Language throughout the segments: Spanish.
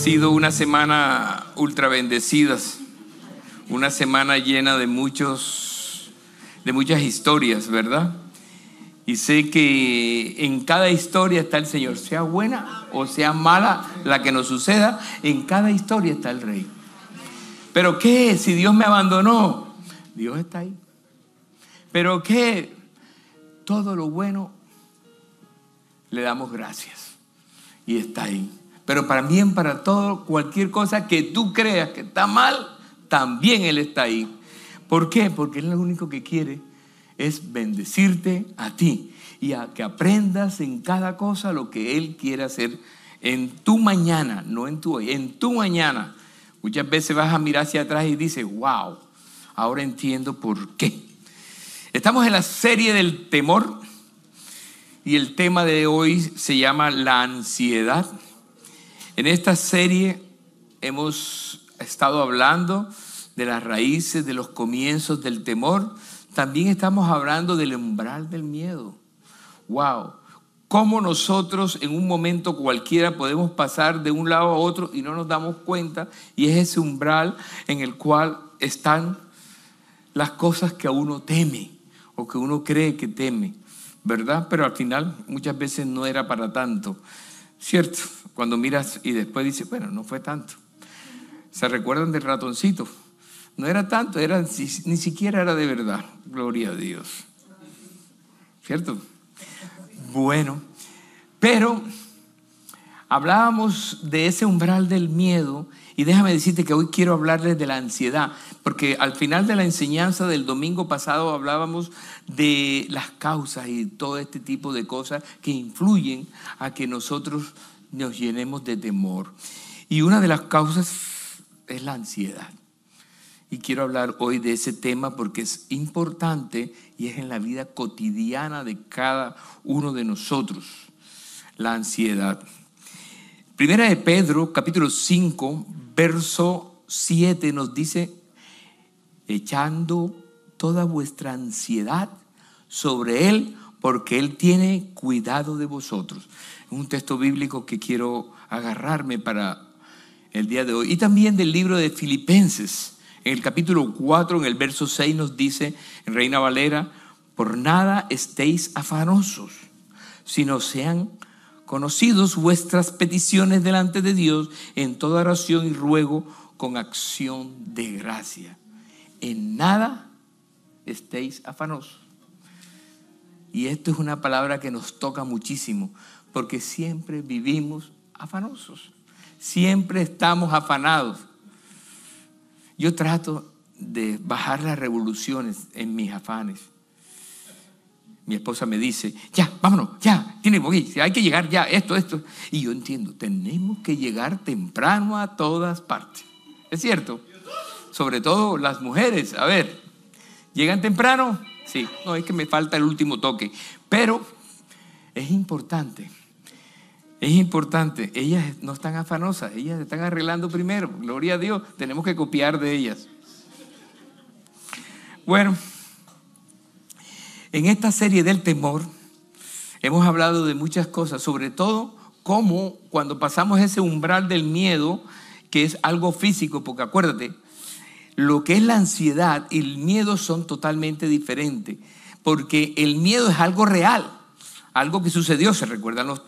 Ha sido una semana ultra bendecidas, una semana llena de muchos, de muchas historias, ¿verdad? Y sé que en cada historia está el Señor, sea buena o sea mala la que nos suceda, en cada historia está el Rey. Pero qué, si Dios me abandonó, Dios está ahí. Pero qué, todo lo bueno le damos gracias y está ahí pero para mí, para todo, cualquier cosa que tú creas que está mal, también Él está ahí. ¿Por qué? Porque Él es lo único que quiere es bendecirte a ti y a que aprendas en cada cosa lo que Él quiere hacer en tu mañana, no en tu hoy, en tu mañana. Muchas veces vas a mirar hacia atrás y dices, wow, ahora entiendo por qué. Estamos en la serie del temor y el tema de hoy se llama la ansiedad. En esta serie hemos estado hablando de las raíces, de los comienzos del temor. También estamos hablando del umbral del miedo. ¡Wow! Cómo nosotros en un momento cualquiera podemos pasar de un lado a otro y no nos damos cuenta. Y es ese umbral en el cual están las cosas que a uno teme o que uno cree que teme, ¿verdad? Pero al final muchas veces no era para tanto, ¿cierto? Cuando miras y después dices, bueno, no fue tanto. ¿Se recuerdan del ratoncito? No era tanto, ni siquiera era de verdad. Gloria a Dios. ¿Cierto? Bueno, pero hablábamos de ese umbral del miedo y déjame decirte que hoy quiero hablarles de la ansiedad, porque al final de la enseñanza del domingo pasado hablábamos de las causas y todo este tipo de cosas que influyen a que nosotros nos llenemos de temor. Y una de las causas es la ansiedad. Y quiero hablar hoy de ese tema porque es importante y es en la vida cotidiana de cada uno de nosotros, la ansiedad. Primera de Pedro, capítulo 5, verso 7 nos dice, echando toda vuestra ansiedad sobre Él porque Él tiene cuidado de vosotros. un texto bíblico que quiero agarrarme para el día de hoy. Y también del libro de Filipenses. En el capítulo 4, en el verso 6 nos dice en Reina Valera, por nada estéis afanosos, sino sean conocidos vuestras peticiones delante de Dios en toda oración y ruego con acción de gracia. En nada estéis afanosos. Y esto es una palabra que nos toca muchísimo, porque siempre vivimos afanosos, siempre estamos afanados. Yo trato de bajar las revoluciones en mis afanes. Mi esposa me dice, ya, vámonos, ya, tiene que hay que llegar ya, esto, esto. Y yo entiendo, tenemos que llegar temprano a todas partes. ¿Es cierto? Sobre todo las mujeres, a ver, llegan temprano, Sí, no es que me falta el último toque. Pero es importante. Es importante. Ellas no están afanosas, ellas se están arreglando primero. Gloria a Dios, tenemos que copiar de ellas. Bueno, en esta serie del temor hemos hablado de muchas cosas, sobre todo cómo cuando pasamos ese umbral del miedo, que es algo físico, porque acuérdate, lo que es la ansiedad y el miedo son totalmente diferentes, porque el miedo es algo real, algo que sucedió, se recuerdan los,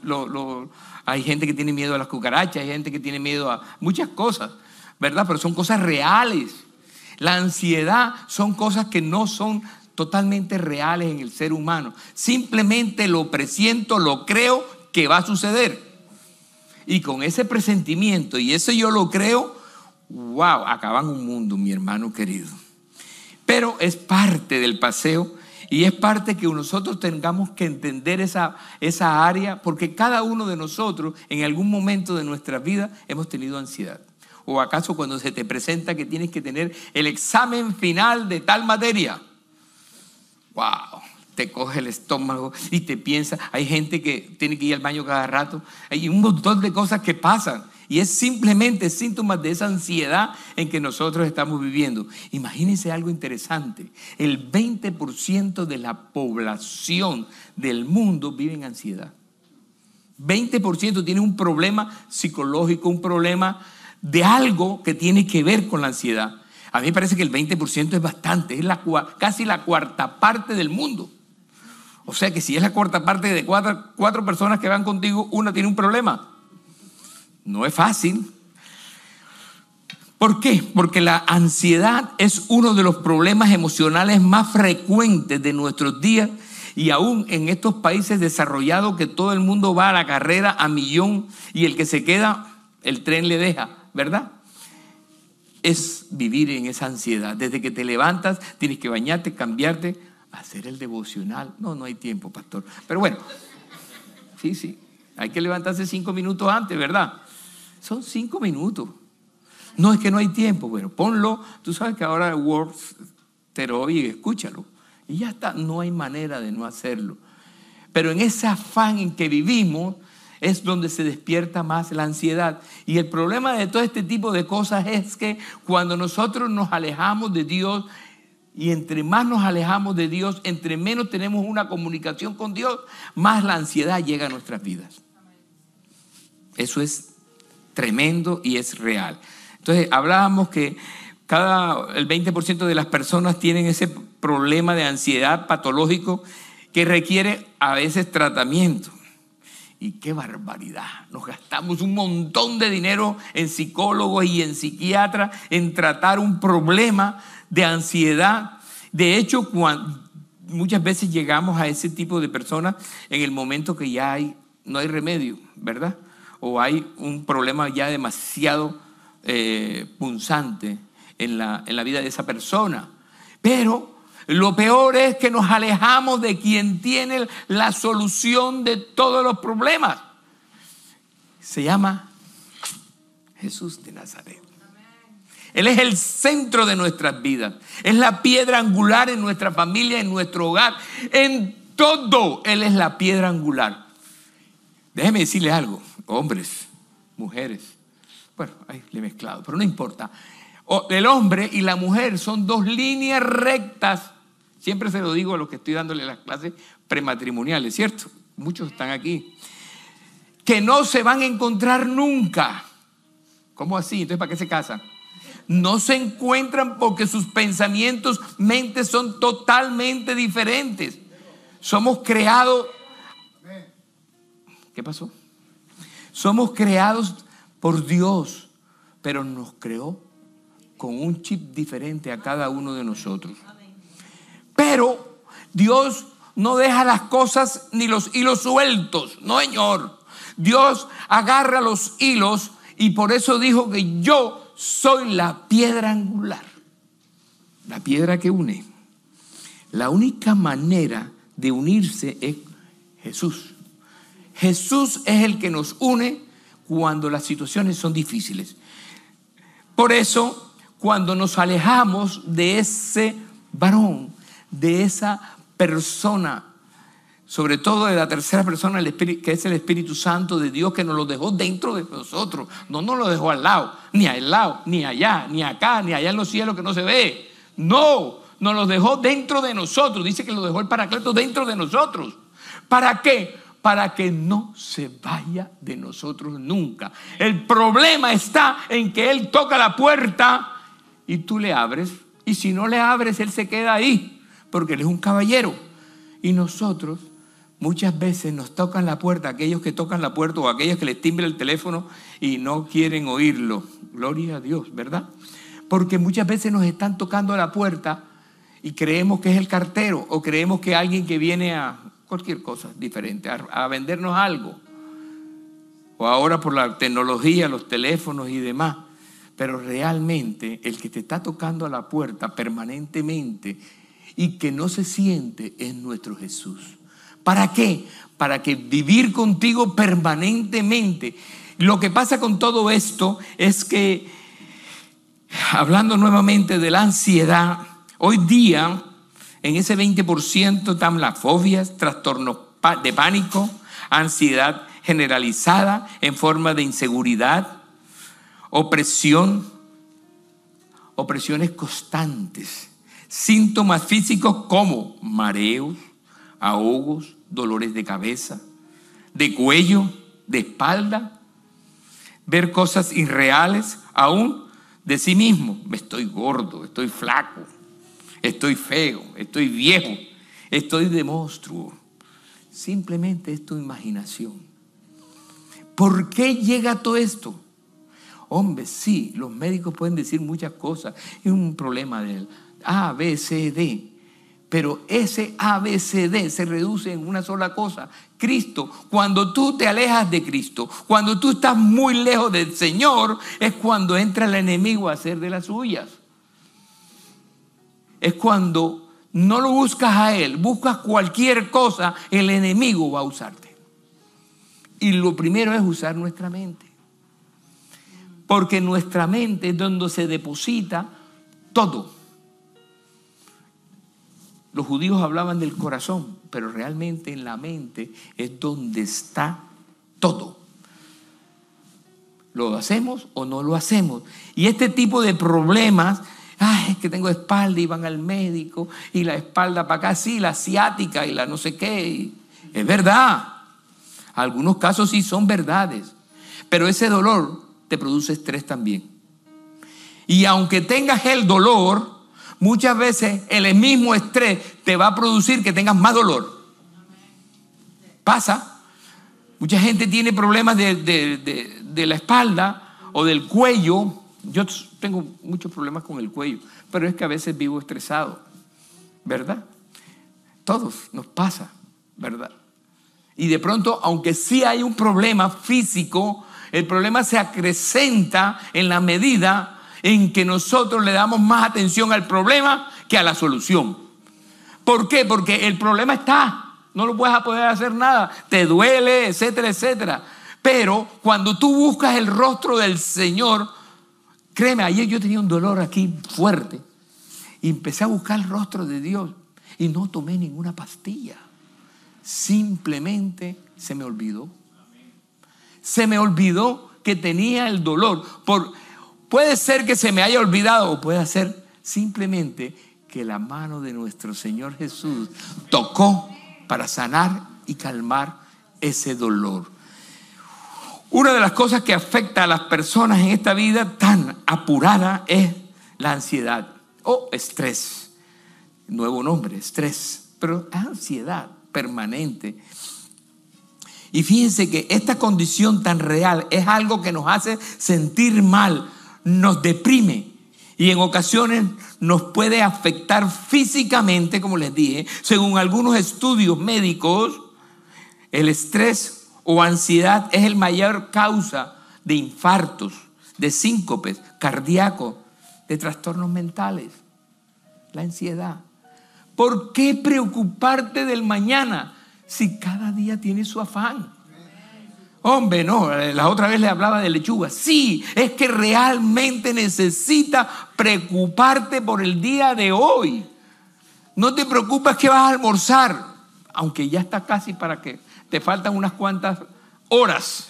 hay gente que tiene miedo a las cucarachas, hay gente que tiene miedo a muchas cosas, ¿verdad? Pero son cosas reales. La ansiedad son cosas que no son totalmente reales en el ser humano. Simplemente lo presiento, lo creo que va a suceder. Y con ese presentimiento y eso yo lo creo, wow, acaban un mundo, mi hermano querido. Pero es parte del paseo y es parte que nosotros tengamos que entender esa, área porque cada uno de nosotros en algún momento de nuestra vida hemos tenido ansiedad. ¿O acaso cuando se te presenta que tienes que tener el examen final de tal materia? ¡Wow! te coge el estómago y te piensa, hay gente que tiene que ir al baño cada rato, hay un montón de cosas que pasan y es simplemente síntomas de esa ansiedad en que nosotros estamos viviendo. Imagínense algo interesante. El 20% de la población del mundo vive en ansiedad. 20% tiene un problema psicológico, un problema de algo que tiene que ver con la ansiedad. A mí me parece que el 20% es bastante, es casi la cuarta parte del mundo. O sea que si es la cuarta parte de cuatro personas que van contigo, una tiene un problema. No es fácil. ¿Por qué? Porque la ansiedad es uno de los problemas emocionales más frecuentes de nuestros días y aún en estos países desarrollados que todo el mundo va a la carrera a millón y el que se queda, el tren le deja, ¿verdad? Es vivir en esa ansiedad. Desde que te levantas, tienes que bañarte, cambiarte, hacer el devocional. No, no hay tiempo, pastor. Pero bueno, sí, sí, hay que levantarse cinco minutos antes, ¿verdad? Son cinco minutos. No es que no hay tiempo. Bueno, ponlo. Tú sabes que ahora Word te lo oye, escúchalo. Y ya está. No hay manera de no hacerlo. Pero en ese afán en que vivimos es donde se despierta más la ansiedad. Y el problema de todo este tipo de cosas es que cuando nosotros nos alejamos de Dios, y entre más nos alejamos de Dios, entre menos tenemos una comunicación con Dios, más la ansiedad llega a nuestras vidas. Eso es tremendo y es real. Entonces, hablábamos que cada, el 20% de las personas tienen ese problema de ansiedad patológico que requiere a veces tratamiento. Y qué barbaridad. Nos gastamos un montón de dinero en psicólogos y en psiquiatras en tratar un problema de ansiedad. De hecho, muchas veces llegamos a ese tipo de personas en el momento que ya no hay remedio, ¿verdad? o hay un problema ya demasiado eh, punzante en la, en la vida de esa persona. Pero lo peor es que nos alejamos de quien tiene la solución de todos los problemas. Se llama Jesús de Nazaret. Él es el centro de nuestras vidas. Es la piedra angular en nuestra familia, en nuestro hogar. En todo Él es la piedra angular. Déjeme decirle algo hombres, mujeres. Bueno, ahí le he mezclado, pero no importa. el hombre y la mujer son dos líneas rectas. Siempre se lo digo a los que estoy dándole las clases prematrimoniales, ¿cierto? Muchos están aquí. Que no se van a encontrar nunca. ¿Cómo así? Entonces, ¿para qué se casan? No se encuentran porque sus pensamientos, mentes son totalmente diferentes. Somos creados. ¿Qué pasó? Somos creados por Dios, pero nos creó con un chip diferente a cada uno de nosotros. Pero Dios no deja las cosas ni los hilos sueltos, no Señor. Dios agarra los hilos y por eso dijo que yo soy la piedra angular, la piedra que une. La única manera de unirse es Jesús. Jesús es el que nos une cuando las situaciones son difíciles. Por eso, cuando nos alejamos de ese varón, de esa persona, sobre todo de la tercera persona, que es el Espíritu Santo de Dios, que nos lo dejó dentro de nosotros, no nos lo dejó al lado, ni al lado, ni allá, ni acá, ni allá en los cielos que no se ve. No, nos lo dejó dentro de nosotros. Dice que lo dejó el Paracleto dentro de nosotros. ¿Para qué? para que no se vaya de nosotros nunca. El problema está en que Él toca la puerta y tú le abres. Y si no le abres, Él se queda ahí, porque Él es un caballero. Y nosotros muchas veces nos tocan la puerta, aquellos que tocan la puerta o aquellos que les timbre el teléfono y no quieren oírlo. Gloria a Dios, ¿verdad? Porque muchas veces nos están tocando la puerta y creemos que es el cartero o creemos que alguien que viene a cualquier cosa diferente, a, vendernos algo. O ahora por la tecnología, los teléfonos y demás. Pero realmente el que te está tocando a la puerta permanentemente y que no se siente es nuestro Jesús. ¿Para qué? Para que vivir contigo permanentemente. Lo que pasa con todo esto es que, hablando nuevamente de la ansiedad, hoy día en ese 20% están las fobias, trastornos de pánico, ansiedad generalizada en forma de inseguridad, opresión, opresiones constantes, síntomas físicos como mareos, ahogos, dolores de cabeza, de cuello, de espalda, ver cosas irreales aún de sí mismo. Me estoy gordo, estoy flaco, estoy feo, estoy viejo, estoy de monstruo. Simplemente es tu imaginación. ¿Por qué llega todo esto? Hombre, sí, los médicos pueden decir muchas cosas. Es un problema del A, B, C, D. Pero ese ABCD se reduce en una sola cosa, Cristo. Cuando tú te alejas de Cristo, cuando tú estás muy lejos del Señor, es cuando entra el enemigo a hacer de las suyas es cuando no lo buscas a Él, buscas cualquier cosa, el enemigo va a usarte. Y lo primero es usar nuestra mente. Porque nuestra mente es donde se deposita todo. Los judíos hablaban del corazón, pero realmente en la mente es donde está todo. ¿Lo hacemos o no lo hacemos? Y este tipo de problemas ay, es que tengo espalda y van al médico y la espalda para acá, sí, la asiática y la no sé qué. Es verdad. Algunos casos sí son verdades, pero ese dolor te produce estrés también. Y aunque tengas el dolor, muchas veces el mismo estrés te va a producir que tengas más dolor. Pasa. Mucha gente tiene problemas de, de la espalda o del cuello. Yo tengo muchos problemas con el cuello, pero es que a veces vivo estresado, ¿verdad? Todos nos pasa, ¿verdad? Y de pronto, aunque sí hay un problema físico, el problema se acrecenta en la medida en que nosotros le damos más atención al problema que a la solución. ¿Por qué? Porque el problema está, no lo puedes poder hacer nada, te duele, etcétera, etcétera. Pero cuando tú buscas el rostro del Señor, Créeme, ayer yo tenía un dolor aquí fuerte y empecé a buscar el rostro de Dios y no tomé ninguna pastilla. Simplemente se me olvidó. Se me olvidó que tenía el dolor. Por, puede ser que se me haya olvidado o puede ser simplemente que la mano de nuestro Señor Jesús tocó para sanar y calmar ese dolor. Una de las cosas que afecta a las personas en esta vida tan apurada es la ansiedad o estrés. Nuevo nombre, estrés, pero es ansiedad permanente. Y fíjense que esta condición tan real es algo que nos hace sentir mal, nos deprime y en ocasiones nos puede afectar físicamente, como les dije. Según algunos estudios médicos, el estrés o ansiedad es el mayor causa de infartos, de síncopes cardíacos, de trastornos mentales. La ansiedad. ¿Por qué preocuparte del mañana si cada día tiene su afán? Hombre, no, eh, la otra vez le hablaba de lechuga. Sí, es que realmente necesitas preocuparte por el día de hoy. No te preocupes que vas a almorzar, aunque ya está casi para que te faltan unas cuantas horas.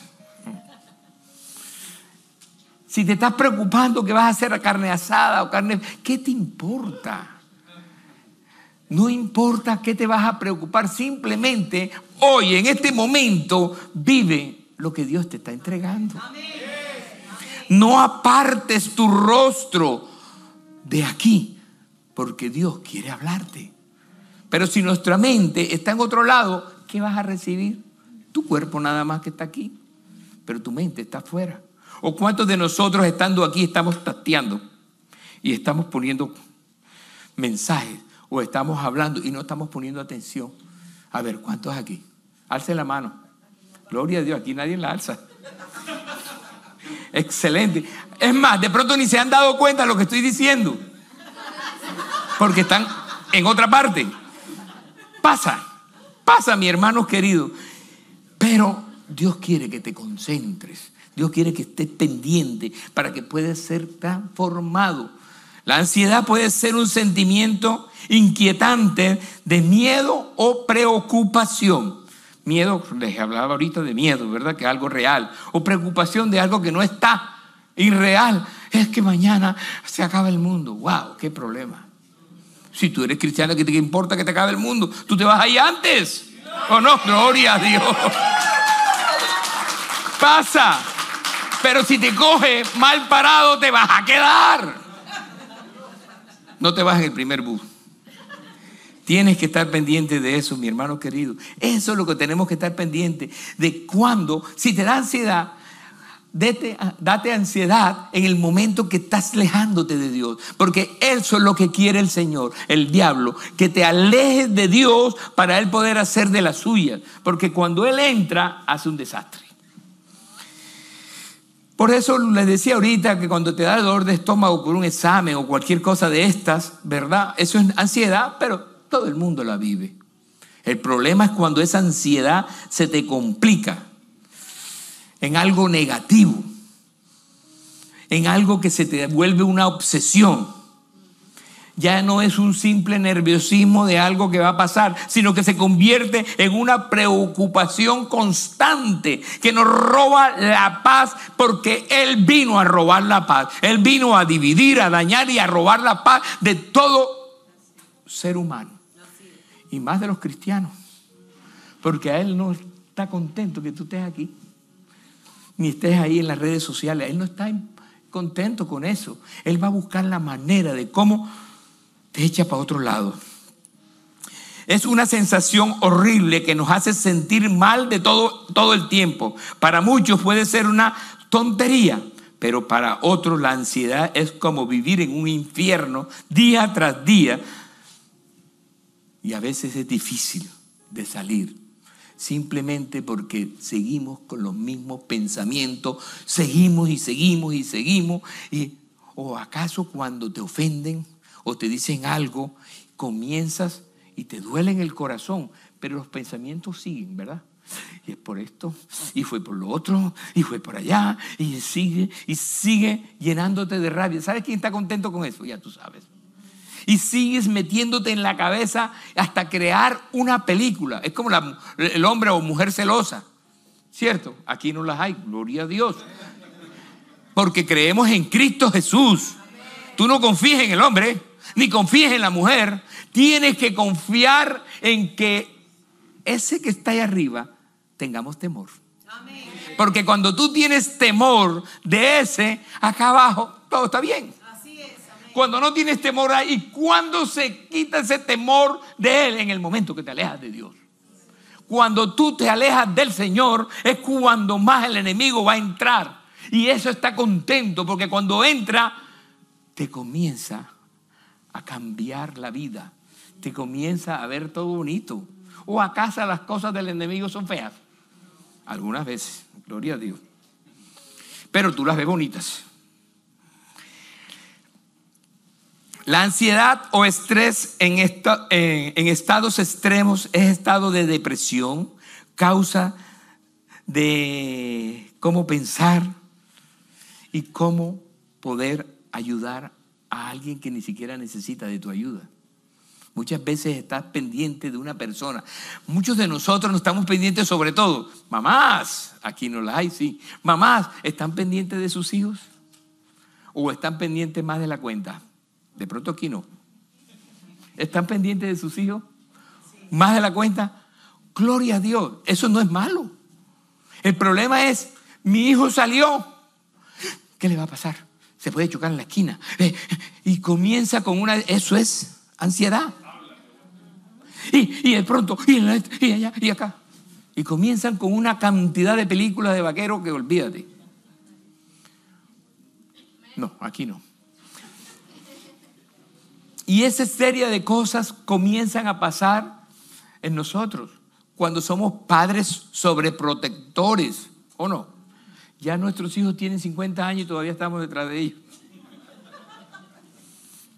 Si te estás preocupando que vas a hacer carne asada o carne, ¿qué te importa? No importa qué te vas a preocupar, simplemente hoy, en este momento, vive lo que Dios te está entregando. No apartes tu rostro de aquí, porque Dios quiere hablarte. Pero si nuestra mente está en otro lado, ¿qué vas a recibir? Tu cuerpo nada más que está aquí, pero tu mente está afuera. ¿O cuántos de nosotros estando aquí estamos tateando y estamos poniendo mensajes o estamos hablando y no estamos poniendo atención? A ver, ¿cuántos aquí? Alce la mano. Gloria a Dios, aquí nadie la alza. Excelente. Es más, de pronto ni se han dado cuenta de lo que estoy diciendo. Porque están en otra parte. Pasa pasa, mi hermano querido. Pero Dios quiere que te concentres. Dios quiere que estés pendiente para que puedas ser transformado. La ansiedad puede ser un sentimiento inquietante de miedo o preocupación. Miedo, les hablaba ahorita de miedo, ¿verdad? Que es algo real. O preocupación de algo que no está irreal. Es que mañana se acaba el mundo. ¡Wow! ¡Qué problema! Si tú eres cristiano, ¿qué te importa que te acabe el mundo? Tú te vas ahí antes. ¿O oh, no? Gloria a Dios. Pasa. Pero si te coge mal parado, te vas a quedar. No te vas en el primer bus. Tienes que estar pendiente de eso, mi hermano querido. Eso es lo que tenemos que estar pendiente. De cuando, si te da ansiedad, date, ansiedad en el momento que estás alejándote de Dios, porque eso es lo que quiere el Señor, el diablo, que te alejes de Dios para él poder hacer de la suya porque cuando él entra hace un desastre. Por eso les decía ahorita que cuando te da dolor de estómago por un examen o cualquier cosa de estas, ¿verdad? Eso es ansiedad, pero todo el mundo la vive. El problema es cuando esa ansiedad se te complica en algo negativo, en algo que se te vuelve una obsesión. Ya no es un simple nerviosismo de algo que va a pasar, sino que se convierte en una preocupación constante que nos roba la paz porque Él vino a robar la paz. Él vino a dividir, a dañar y a robar la paz de todo ser humano. Y más de los cristianos. Porque a Él no está contento que tú estés aquí ni estés ahí en las redes sociales. Él no está contento con eso. Él va a buscar la manera de cómo te echa para otro lado. Es una sensación horrible que nos hace sentir mal de todo, todo el tiempo. Para muchos puede ser una tontería, pero para otros la ansiedad es como vivir en un infierno día tras día. Y a veces es difícil de salir simplemente porque seguimos con los mismos pensamientos, seguimos y seguimos y seguimos. Y, ¿O acaso cuando te ofenden o te dicen algo, comienzas y te duele en el corazón, pero los pensamientos siguen, ¿verdad? Y es por esto, y fue por lo otro, y fue por allá, y sigue, y sigue llenándote de rabia. ¿Sabes quién está contento con eso? Ya tú sabes y sigues metiéndote en la cabeza hasta crear una película. Es como el hombre o mujer celosa, ¿cierto? Aquí no las hay, gloria a Dios. Porque creemos en Cristo Jesús. Tú no confíes en el hombre, ni confíes en la mujer. Tienes que confiar en que ese que está ahí arriba tengamos temor. Porque cuando tú tienes temor de ese, acá abajo todo está bien cuando no tienes temor ahí y cuando se quita ese temor de Él en el momento que te alejas de Dios. Cuando tú te alejas del Señor es cuando más el enemigo va a entrar. Y eso está contento porque cuando entra te comienza a cambiar la vida. Te comienza a ver todo bonito. ¿O acaso las cosas del enemigo son feas? Algunas veces, gloria a Dios. Pero tú las ves bonitas. La ansiedad o estrés en, en, estados extremos es estado de depresión, causa de cómo pensar y cómo poder ayudar a alguien que ni siquiera necesita de tu ayuda. Muchas veces estás pendiente de una persona. Muchos de nosotros no estamos pendientes sobre todo. Mamás, aquí no las hay, sí. Mamás, ¿están pendientes de sus hijos? ¿O están pendientes más de la cuenta? De pronto aquí no. ¿Están pendientes de sus hijos? Más de la cuenta. Gloria a Dios. Eso no es malo. El problema es, mi hijo salió. ¿Qué le va a pasar? Se puede chocar en la esquina. Eh, y comienza con una... Eso es ansiedad. Y, de pronto, y, y allá, y acá. Y comienzan con una cantidad de películas de vaquero que olvídate. No, aquí no. Y esa serie de cosas comienzan a pasar en nosotros cuando somos padres sobreprotectores, ¿o no? Ya nuestros hijos tienen 50 años y todavía estamos detrás de ellos.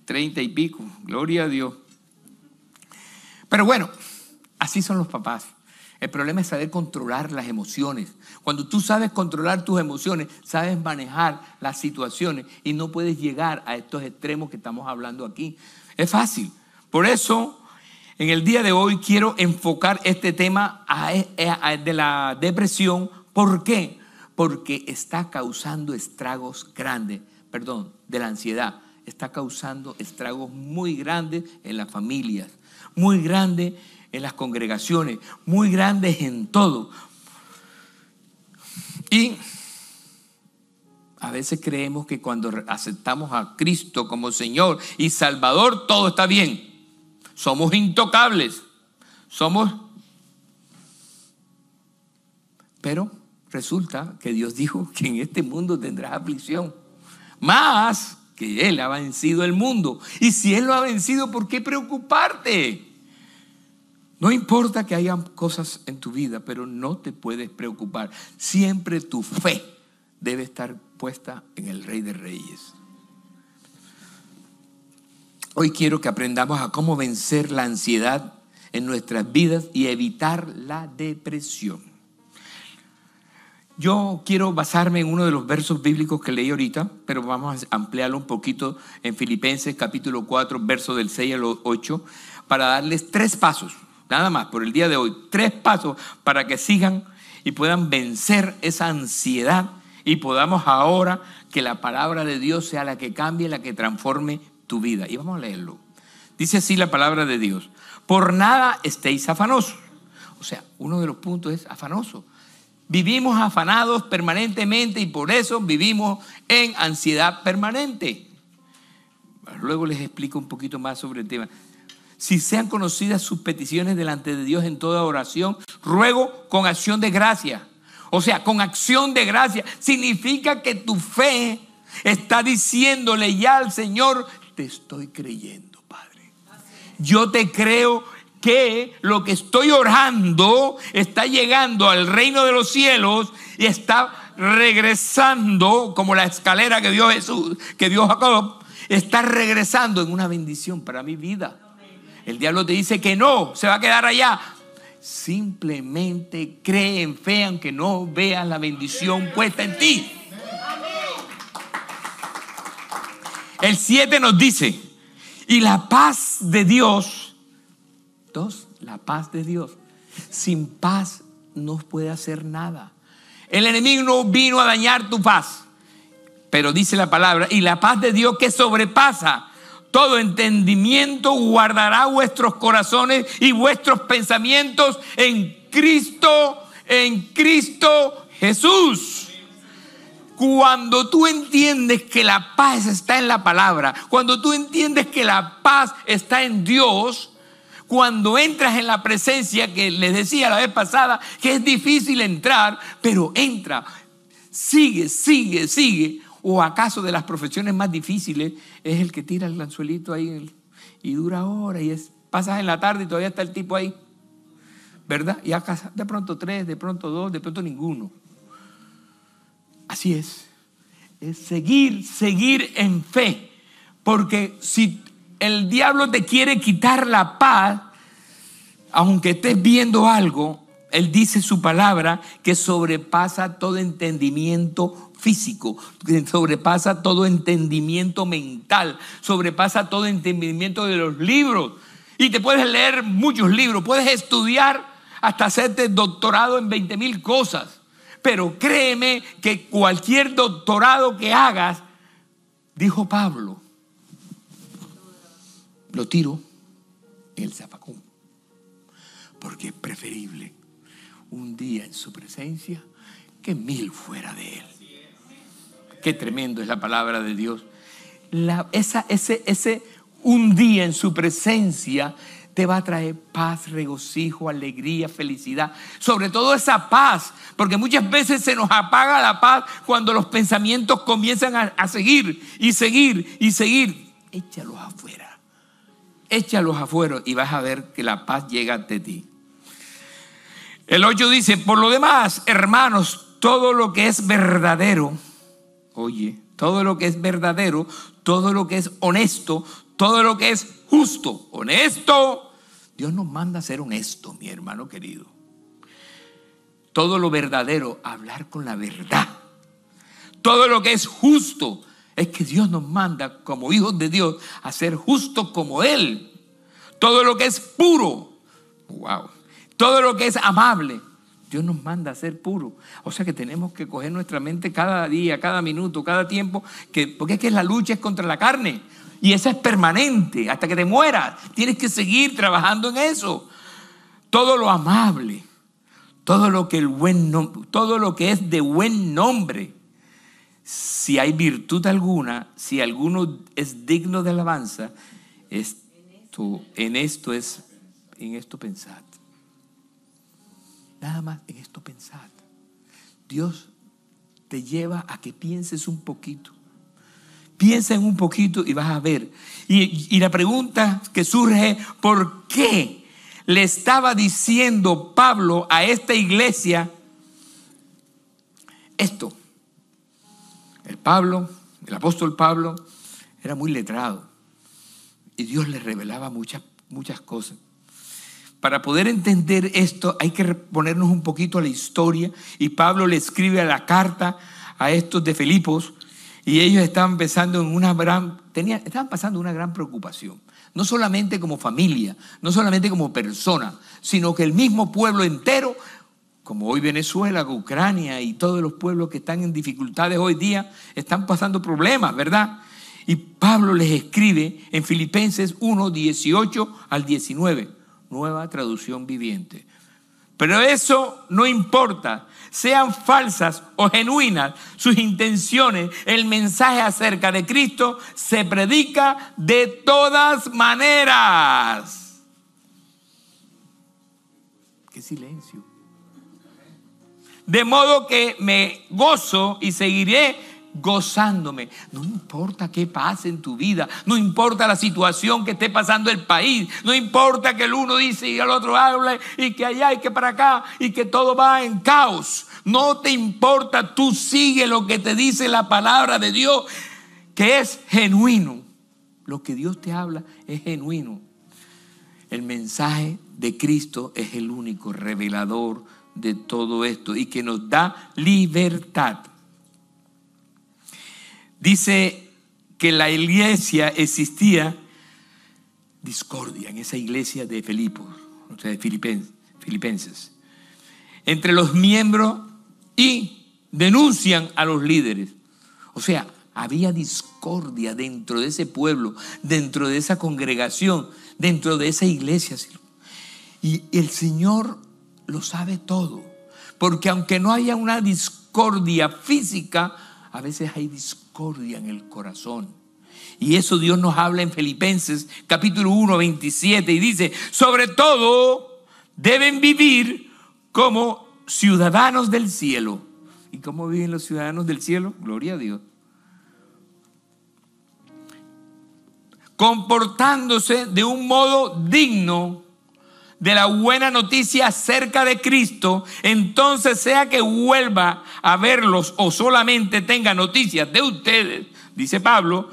30 y pico, gloria a Dios. Pero bueno, así son los papás. El problema es saber controlar las emociones. Cuando tú sabes controlar tus emociones, sabes manejar las situaciones y no puedes llegar a estos extremos que estamos hablando aquí. Es fácil. Por eso, en el día de hoy quiero enfocar este tema e, e, de la depresión. ¿Por qué? Porque está causando estragos grandes, perdón, de la ansiedad. Está causando estragos muy grandes en las familias, muy grandes en las congregaciones, muy grandes en todo. Y a veces creemos que cuando aceptamos a Cristo como Señor y Salvador, todo está bien. Somos intocables. Somos... Pero resulta que Dios dijo que en este mundo tendrás aflicción. Más que Él ha vencido el mundo. Y si Él lo ha vencido, ¿por qué preocuparte? No importa que haya cosas en tu vida, pero no te puedes preocupar. Siempre tu fe debe estar puesta en el Rey de Reyes. Hoy quiero que aprendamos a cómo vencer la ansiedad en nuestras vidas y evitar la depresión. Yo quiero basarme en uno de los versos bíblicos que leí ahorita, pero vamos a ampliarlo un poquito en Filipenses capítulo 4, verso del 6 al 8, para darles tres pasos, nada más por el día de hoy, tres pasos para que sigan y puedan vencer esa ansiedad y podamos ahora que la palabra de Dios sea la que cambie, la que transforme tu vida. Y vamos a leerlo. Dice así la palabra de Dios. Por nada estéis afanosos. O sea, uno de los puntos es afanoso. Vivimos afanados permanentemente y por eso vivimos en ansiedad permanente. Luego les explico un poquito más sobre el tema. Si sean conocidas sus peticiones delante de Dios en toda oración, ruego con acción de gracia o sea, con acción de gracia, significa que tu fe está diciéndole ya al Señor, te estoy creyendo, Padre. Yo te creo que lo que estoy orando está llegando al reino de los cielos y está regresando como la escalera que dio Jesús, que dio Jacob, está regresando en una bendición para mi vida. El diablo te dice que no, se va a quedar allá. Simplemente cree en fe aunque no veas la bendición puesta en ti. El 7 nos dice, y la paz de Dios, dos, la paz de Dios, sin paz no puede hacer nada. El enemigo no vino a dañar tu paz, pero dice la palabra, y la paz de Dios que sobrepasa todo entendimiento guardará vuestros corazones y vuestros pensamientos en Cristo, en Cristo Jesús. Cuando tú entiendes que la paz está en la palabra, cuando tú entiendes que la paz está en Dios, cuando entras en la presencia que les decía la vez pasada, que es difícil entrar, pero entra, sigue, sigue, sigue. ¿O acaso de las profesiones más difíciles es el que tira el lanzuelito ahí y dura horas y es, pasas en la tarde y todavía está el tipo ahí. ¿Verdad? Y acá de pronto tres, de pronto dos, de pronto ninguno. Así es. Es seguir, seguir en fe. Porque si el diablo te quiere quitar la paz, aunque estés viendo algo, él dice su palabra que sobrepasa todo entendimiento físico, sobrepasa todo entendimiento mental, sobrepasa todo entendimiento de los libros. Y te puedes leer muchos libros, puedes estudiar hasta hacerte doctorado en 20 mil cosas. Pero créeme que cualquier doctorado que hagas, dijo Pablo, lo tiro en el zapacón. Porque es preferible un día en su presencia que mil fuera de él. Qué tremendo es la palabra de Dios. esa, ese, ese un día en su presencia te va a traer paz, regocijo, alegría, felicidad. Sobre todo esa paz, porque muchas veces se nos apaga la paz cuando los pensamientos comienzan a, seguir y seguir y seguir. Échalos afuera, échalos afuera y vas a ver que la paz llega ante ti. El 8 dice, por lo demás, hermanos, todo lo que es verdadero oye, todo lo que es verdadero, todo lo que es honesto, todo lo que es justo, honesto. Dios nos manda a ser honesto, mi hermano querido. Todo lo verdadero, hablar con la verdad. Todo lo que es justo, es que Dios nos manda como hijos de Dios a ser justos como Él. Todo lo que es puro, wow. Todo lo que es amable, Dios nos manda a ser puro. O sea que tenemos que coger nuestra mente cada día, cada minuto, cada tiempo, que, porque es que la lucha es contra la carne. Y esa es permanente, hasta que te mueras. Tienes que seguir trabajando en eso. Todo lo amable, todo lo que, el buen todo lo que es de buen nombre. Si hay virtud alguna, si alguno es digno de alabanza, en esto es, en esto pensad. Nada más en esto pensad. Dios te lleva a que pienses un poquito. Piensa en un poquito y vas a ver. Y, la pregunta que surge, ¿por qué le estaba diciendo Pablo a esta iglesia esto? El Pablo, el apóstol Pablo, era muy letrado y Dios le revelaba muchas, muchas cosas. Para poder entender esto hay que ponernos un poquito a la historia y Pablo le escribe a la carta a estos de Filipos y ellos estaban una gran, estaban pasando una gran preocupación, no solamente como familia, no solamente como persona, sino que el mismo pueblo entero, como hoy Venezuela, Ucrania y todos los pueblos que están en dificultades hoy día, están pasando problemas, ¿verdad? Y Pablo les escribe en Filipenses 1, 18 al 19 nueva traducción viviente. Pero eso no importa, sean falsas o genuinas sus intenciones, el mensaje acerca de Cristo se predica de todas maneras. Qué silencio. De modo que me gozo y seguiré gozándome. No importa qué pase en tu vida, no importa la situación que esté pasando el país, no importa que el uno dice y el otro hable y que allá y que para acá y que todo va en caos. No te importa, tú sigue lo que te dice la palabra de Dios, que es genuino. Lo que Dios te habla es genuino. El mensaje de Cristo es el único revelador de todo esto y que nos da libertad dice que la iglesia existía discordia en esa iglesia de Filipos, o sea, de Filipenses, entre los miembros y denuncian a los líderes. O sea, había discordia dentro de ese pueblo, dentro de esa congregación, dentro de esa iglesia. Y el Señor lo sabe todo, porque aunque no haya una discordia física, a veces hay discordia en el corazón. Y eso Dios nos habla en Filipenses capítulo 1, 27 y dice, sobre todo deben vivir como ciudadanos del cielo. ¿Y cómo viven los ciudadanos del cielo? Gloria a Dios. Comportándose de un modo digno de la buena noticia acerca de Cristo, entonces sea que vuelva a verlos o solamente tenga noticias de ustedes, dice Pablo,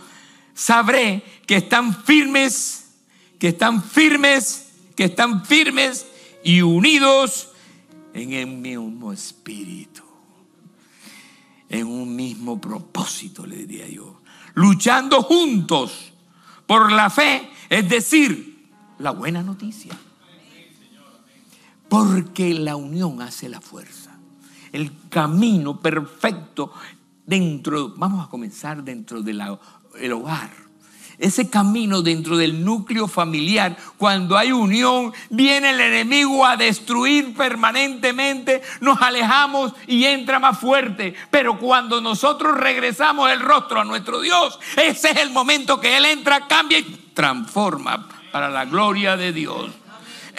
sabré que están firmes, que están firmes, que están firmes y unidos en el mismo espíritu, en un mismo propósito, le diría yo, luchando juntos por la fe, es decir, la buena noticia porque la unión hace la fuerza. El camino perfecto dentro, vamos a comenzar dentro del hogar. Ese camino dentro del núcleo familiar, cuando hay unión, viene el enemigo a destruir permanentemente, nos alejamos y entra más fuerte. Pero cuando nosotros regresamos el rostro a nuestro Dios, ese es el momento que Él entra, cambia y transforma para la gloria de Dios.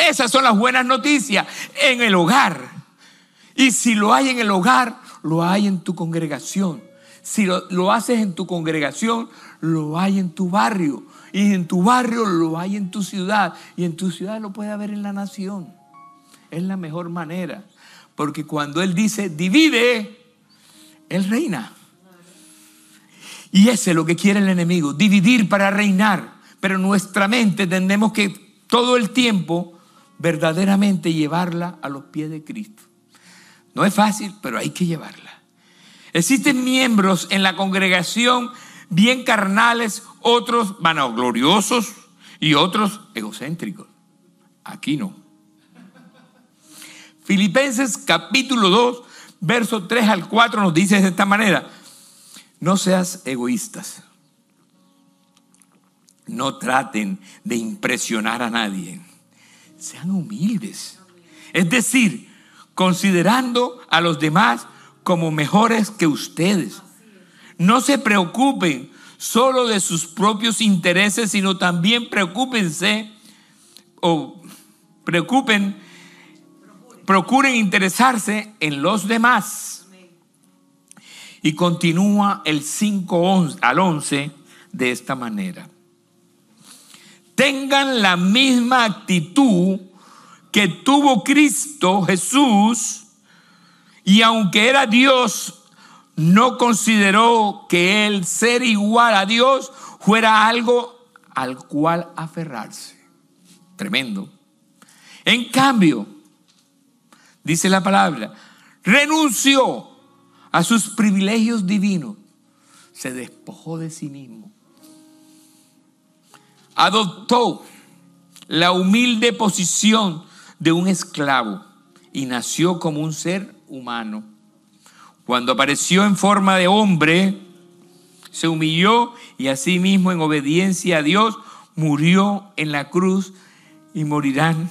Esas son las buenas noticias en el hogar. Y si lo hay en el hogar, lo hay en tu congregación. Si lo, haces en tu congregación, lo hay en tu barrio. Y en tu barrio lo hay en tu ciudad. Y en tu ciudad lo puede haber en la nación. Es la mejor manera. Porque cuando Él dice divide, Él reina. Y ese es lo que quiere el enemigo, dividir para reinar. Pero nuestra mente tenemos que todo el tiempo verdaderamente llevarla a los pies de Cristo. No es fácil, pero hay que llevarla. Existen miembros en la congregación bien carnales, otros vanagloriosos y otros egocéntricos. Aquí no. Filipenses capítulo 2, verso 3 al 4 nos dice de esta manera, no seas egoístas. No traten de impresionar a nadie sean humildes. Es decir, considerando a los demás como mejores que ustedes. No se preocupen solo de sus propios intereses, sino también preocúpense o preocupen, procuren interesarse en los demás. Y continúa el 5 al 11 de esta manera tengan la misma actitud que tuvo Cristo Jesús y aunque era Dios, no consideró que el ser igual a Dios fuera algo al cual aferrarse. Tremendo. En cambio, dice la palabra, renunció a sus privilegios divinos, se despojó de sí mismo adoptó la humilde posición de un esclavo y nació como un ser humano. Cuando apareció en forma de hombre, se humilló y asimismo en obediencia a Dios murió en la cruz y morirán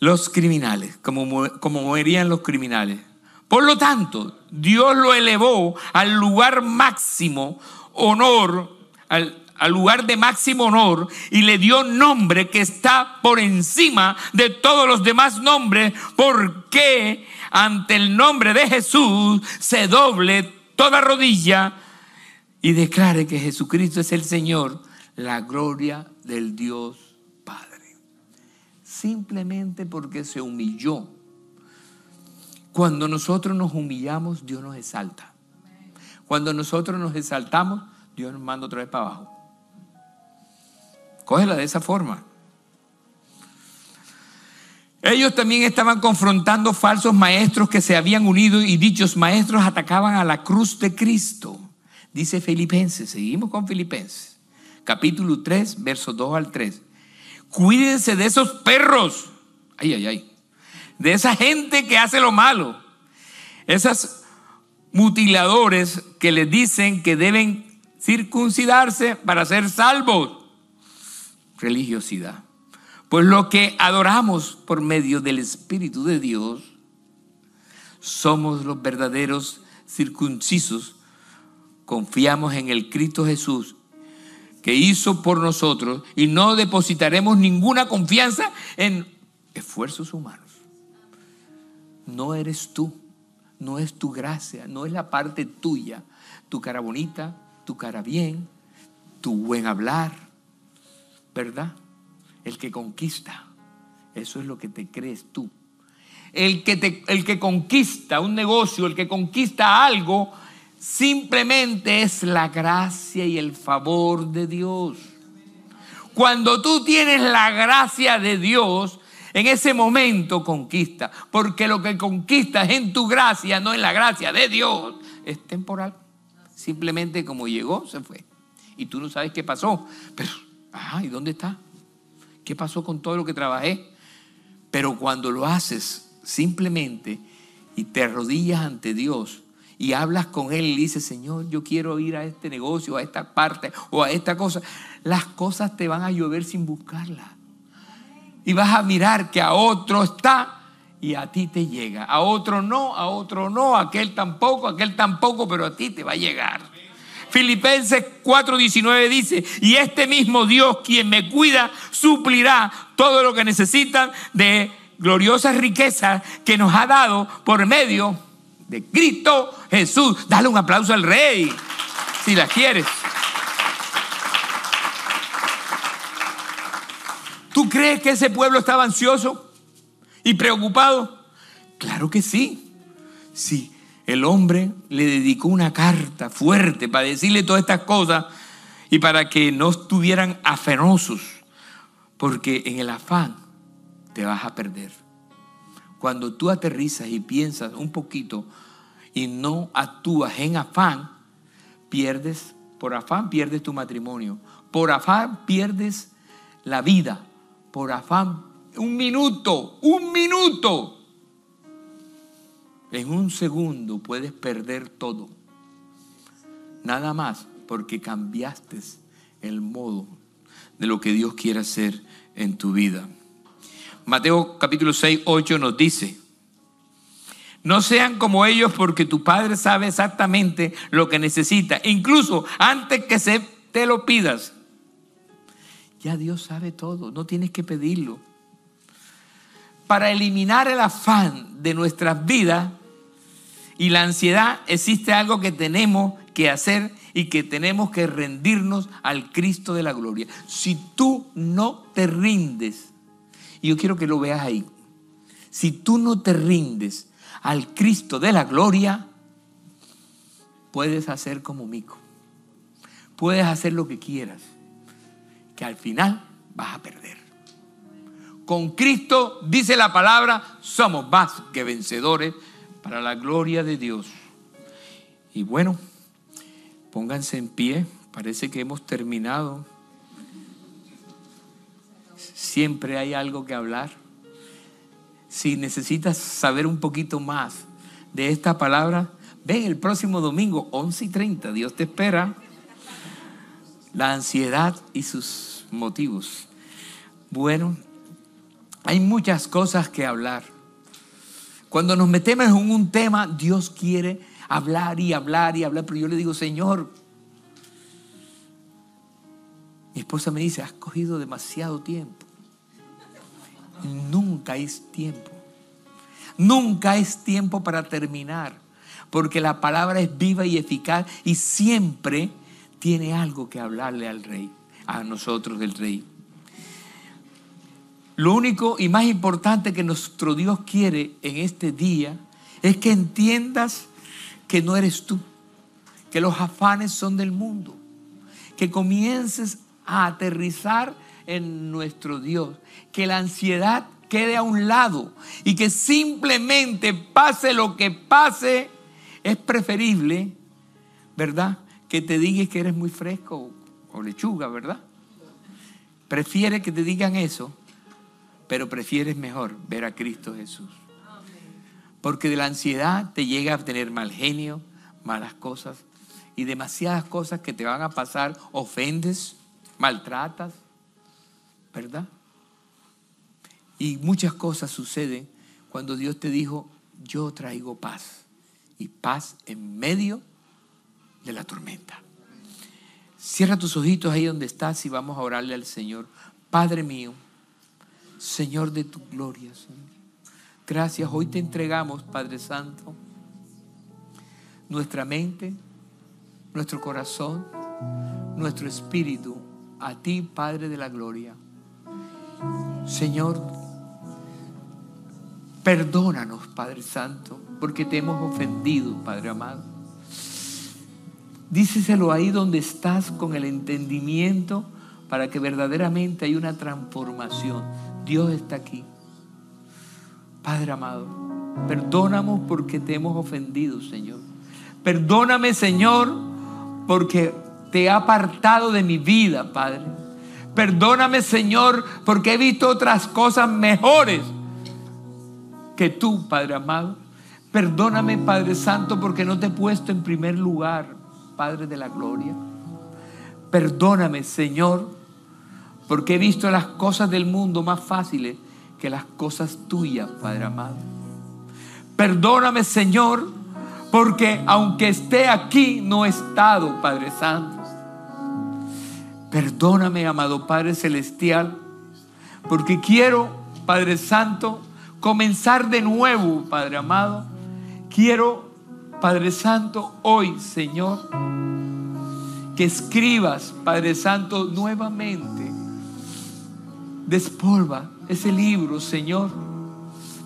los criminales, como, como morirían los criminales. Por lo tanto, Dios lo elevó al lugar máximo, honor, al, al lugar de máximo honor y le dio nombre que está por encima de todos los demás nombres, porque ante el nombre de Jesús se doble toda rodilla y declare que Jesucristo es el Señor, la gloria del Dios Padre. Simplemente porque se humilló. Cuando nosotros nos humillamos, Dios nos exalta. Cuando nosotros nos exaltamos, Dios nos manda otra vez para abajo. Cógela de esa forma. Ellos también estaban confrontando falsos maestros que se habían unido y dichos maestros atacaban a la cruz de Cristo. Dice Filipenses, seguimos con Filipenses, capítulo 3, verso 2 al 3. Cuídense de esos perros, ay, ay, ay, de esa gente que hace lo malo, esas mutiladores que les dicen que deben circuncidarse para ser salvos religiosidad. Pues lo que adoramos por medio del Espíritu de Dios, somos los verdaderos circuncisos, confiamos en el Cristo Jesús que hizo por nosotros y no depositaremos ninguna confianza en esfuerzos humanos. No eres tú, no es tu gracia, no es la parte tuya, tu cara bonita, tu cara bien, tu buen hablar, ¿verdad? El que conquista. Eso es lo que te crees tú. El que, te, el que conquista un negocio, el que conquista algo, simplemente es la gracia y el favor de Dios. Cuando tú tienes la gracia de Dios, en ese momento conquista. Porque lo que conquistas en tu gracia, no en la gracia de Dios, es temporal. Simplemente como llegó, se fue. Y tú no sabes qué pasó. Pero Ajá, ah, ¿y dónde está? ¿Qué pasó con todo lo que trabajé? Pero cuando lo haces simplemente y te rodillas ante Dios y hablas con Él y dices, Señor, yo quiero ir a este negocio, a esta parte o a esta cosa, las cosas te van a llover sin buscarlas. Y vas a mirar que a otro está y a ti te llega. A otro no, a otro no, a aquel tampoco, aquel tampoco, pero a ti te va a llegar. Filipenses 4:19 dice, y este mismo Dios quien me cuida suplirá todo lo que necesitan de gloriosas riquezas que nos ha dado por medio de Cristo Jesús. Dale un aplauso al rey, si la quieres. ¿Tú crees que ese pueblo estaba ansioso y preocupado? Claro que sí. Sí, el hombre le dedicó una carta fuerte para decirle todas estas cosas y para que no estuvieran afanosos, porque en el afán te vas a perder. Cuando tú aterrizas y piensas un poquito y no actúas en afán, pierdes, por afán pierdes tu matrimonio, por afán pierdes la vida, por afán, un minuto, un minuto en un segundo puedes perder todo. Nada más porque cambiaste el modo de lo que Dios quiere hacer en tu vida. Mateo capítulo 6, 8 nos dice, no sean como ellos porque tu Padre sabe exactamente lo que necesita, incluso antes que se te lo pidas. Ya Dios sabe todo, no tienes que pedirlo. Para eliminar el afán de nuestras vidas, y la ansiedad existe algo que tenemos que hacer y que tenemos que rendirnos al Cristo de la gloria. Si tú no te rindes, y yo quiero que lo veas ahí, si tú no te rindes al Cristo de la gloria, puedes hacer como Mico. Puedes hacer lo que quieras, que al final vas a perder. Con Cristo, dice la palabra, somos más que vencedores para la gloria de Dios. Y bueno, pónganse en pie, parece que hemos terminado. Siempre hay algo que hablar. Si necesitas saber un poquito más de esta palabra, ven el próximo domingo, 11 y 30, Dios te espera. La ansiedad y sus motivos. Bueno, hay muchas cosas que hablar. Cuando nos metemos en un tema, Dios quiere hablar y hablar y hablar, pero yo le digo, Señor, mi esposa me dice, has cogido demasiado tiempo. Nunca es tiempo. Nunca es tiempo para terminar, porque la palabra es viva y eficaz y siempre tiene algo que hablarle al rey, a nosotros del rey. Lo único y más importante que nuestro Dios quiere en este día es que entiendas que no eres tú, que los afanes son del mundo, que comiences a aterrizar en nuestro Dios, que la ansiedad quede a un lado y que simplemente pase lo que pase, es preferible, ¿verdad? Que te digas que eres muy fresco o lechuga, ¿verdad? Prefiere que te digan eso pero prefieres mejor ver a Cristo Jesús. Porque de la ansiedad te llega a tener mal genio, malas cosas y demasiadas cosas que te van a pasar, ofendes, maltratas, ¿verdad? Y muchas cosas suceden cuando Dios te dijo, yo traigo paz y paz en medio de la tormenta. Cierra tus ojitos ahí donde estás y vamos a orarle al Señor. Padre mío, Señor de tu gloria, Señor. Gracias, hoy te entregamos, Padre Santo, nuestra mente, nuestro corazón, nuestro espíritu, a ti, Padre de la Gloria. Señor, perdónanos, Padre Santo, porque te hemos ofendido, Padre amado. Díceselo ahí donde estás con el entendimiento para que verdaderamente hay una transformación Dios está aquí. Padre amado, perdónanos porque te hemos ofendido, Señor. Perdóname, Señor, porque te he apartado de mi vida, Padre. Perdóname, Señor, porque he visto otras cosas mejores que tú, Padre amado. Perdóname, Padre Santo, porque no te he puesto en primer lugar, Padre de la Gloria. Perdóname, Señor porque he visto las cosas del mundo más fáciles que las cosas tuyas, Padre amado. Perdóname, Señor, porque aunque esté aquí, no he estado, Padre Santo. Perdóname, amado Padre Celestial, porque quiero, Padre Santo, comenzar de nuevo, Padre amado. Quiero, Padre Santo, hoy, Señor, que escribas, Padre Santo, nuevamente Despolva ese libro, Señor,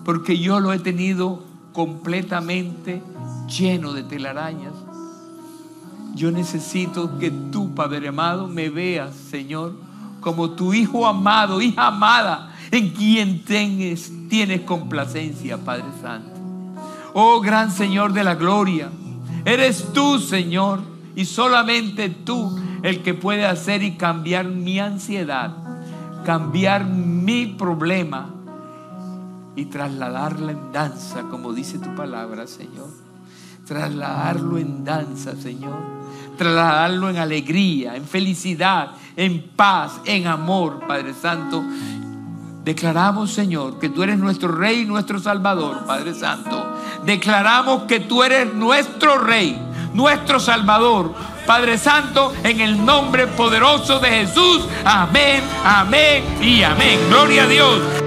porque yo lo he tenido completamente lleno de telarañas. Yo necesito que tú, Padre amado, me veas, Señor, como tu hijo amado, hija amada, en quien tienes, tienes complacencia, Padre Santo. Oh gran Señor de la gloria, eres tú, Señor, y solamente tú el que puede hacer y cambiar mi ansiedad cambiar mi problema y trasladarla en danza, como dice tu palabra, Señor. Trasladarlo en danza, Señor. Trasladarlo en alegría, en felicidad, en paz, en amor, Padre Santo. Declaramos, Señor, que tú eres nuestro Rey nuestro Salvador, Padre Santo. Declaramos que tú eres nuestro Rey, nuestro Salvador, Padre Santo, en el nombre poderoso de Jesús. Amén, amén y amén. Gloria a Dios.